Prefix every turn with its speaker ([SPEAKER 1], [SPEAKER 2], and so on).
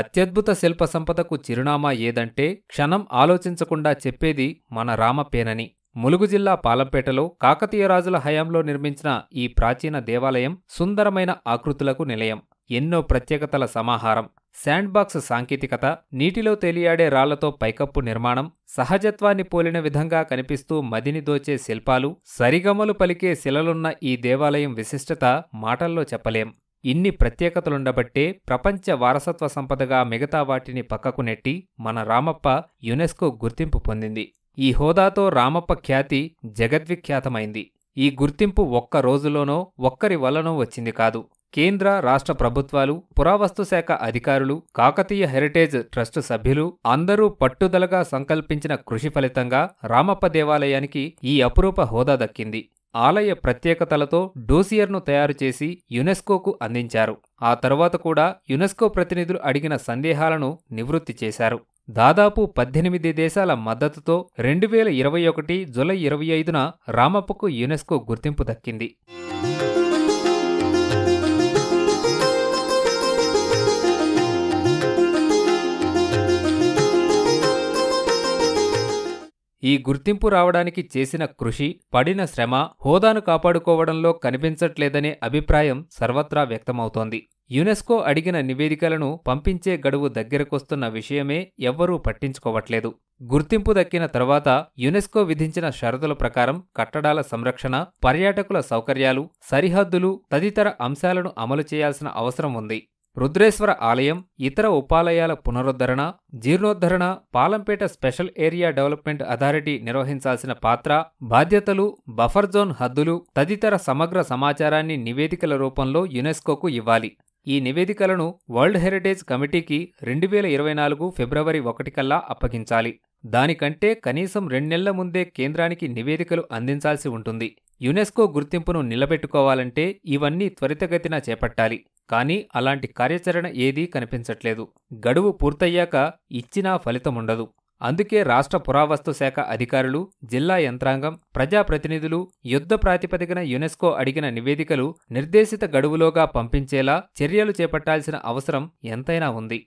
[SPEAKER 1] అత్యద్భుత శిల్ప సంపదకు చిరునామా ఏదంటే క్షణం ఆలోచించకుండా చెప్పేది మన రామపేనని ములుగు జిల్లా పాలంపేటలో కాకతీయ రాజుల హయాంలో నిర్మించిన ఈ ప్రాచీన దేవాలయం సుందరమైన ఆకృతులకు నిలయం ఎన్నో ప్రత్యేకతల సమాహారం శాండ్బాక్స్ సాంకేతికత నీటిలో తేలియాడే రాళ్లతో పైకప్పు నిర్మాణం సహజత్వాన్ని పోలిన విధంగా కనిపిస్తూ మదిని దోచే శిల్పాలు సరిగమలు పలికే శిలలున్న ఈ దేవాలయం విశిష్టత మాటల్లో చెప్పలేం ఇన్ని ప్రత్యేకతలుండబట్టే ప్రపంచ వారసత్వ సంపదగా మిగతా వాటిని పక్కకు నెట్టి మన రామప్ప యునెస్కో గుర్తింపు పొందింది ఈ హోదాతో రామప్ప ఖ్యాతి జగద్విఖ్యాతమైంది ఈ గుర్తింపు ఒక్క రోజులోనో ఒక్కరి వల్లనో వచ్చింది కాదు కేంద్ర రాష్ట్ర ప్రభుత్వాలు పురావస్తుశాఖ అధికారులు కాకతీయ హెరిటేజ్ ట్రస్ట్ సభ్యులు అందరూ పట్టుదలగా సంకల్పించిన కృషి ఫలితంగా రామప్ప దేవాలయానికి ఈ అపురూప హోదా దక్కింది ఆలయ ప్రత్యేకతలతో డోసియర్ను తయారు చేసి యునెస్కోకు అందించారు ఆ తరువాత కూడా యునెస్కో ప్రతినిధులు అడిగిన సందేహాలను నివృత్తి చేశారు దాదాపు పద్దెనిమిది దేశాల మద్దతుతో రెండు వేల ఇరవై ఒకటి జులై ఇరవై ఐదున రామప్పకు యునెస్కో గుర్తింపు దక్కింది ఈ గుర్తింపు రావడానికి చేసిన కృషి పడిన శ్రమ హోదాను కాపాడుకోవడంలో కనిపించట్లేదనే అభిప్రాయం సర్వత్రా వ్యక్తమవుతోంది యునెస్కో అడిగిన నివేదికలను పంపించే గడువు దగ్గరకొస్తున్న విషయమే ఎవ్వరూ పట్టించుకోవట్లేదు గుర్తింపు దక్కిన తర్వాత యునెస్కో విధించిన షరతుల ప్రకారం కట్టడాల సంరక్షణ పర్యాటకుల సౌకర్యాలు సరిహద్దులు తదితర అంశాలను అమలు చేయాల్సిన అవసరం ఉంది రుద్రేశ్వర ఆలయం ఇతర ఉపాలయాల పునరుద్ధరణ జీర్ణోద్ధరణ Palampet special area development authority నిర్వహించాల్సిన పాత్ర బాధ్యతలు బఫర్ జోన్ హద్దులు తదితర సమగ్ర సమాచారాన్ని నివేదికల రూపంలో యునెస్కోకు ఇవ్వాలి ఈ నివేదికలను వరల్డ్ హెరిటేజ్ కమిటీకి రెండు వేల ఇరవై నాలుగు ఫిబ్రవరి ఒకటికల్లా అప్పగించాలి దానికంటే కనీసం రెండు నెలల ముందే కేంద్రానికి నివేదికలు అందించాల్సి ఉంటుంది యునెస్కో గుర్తింపును నిలబెట్టుకోవాలంటే ఇవన్నీ త్వరితగతిన చేపట్టాలి కానీ అలాంటి కార్యాచరణ ఏదీ కనిపించట్లేదు గడువు పూర్తయ్యాక ఇచ్చినా ఫలితముండదు అందుకే రాష్ట్ర పురావస్తు శాఖ అధికారులు జిల్లా యంత్రాంగం ప్రజాప్రతినిధులు యుద్ధ ప్రాతిపదికన యునెస్కో అడిగిన నివేదికలు నిర్దేశిత గడువులోగా పంపించేలా చర్యలు చేపట్టాల్సిన అవసరం ఎంతైనా ఉంది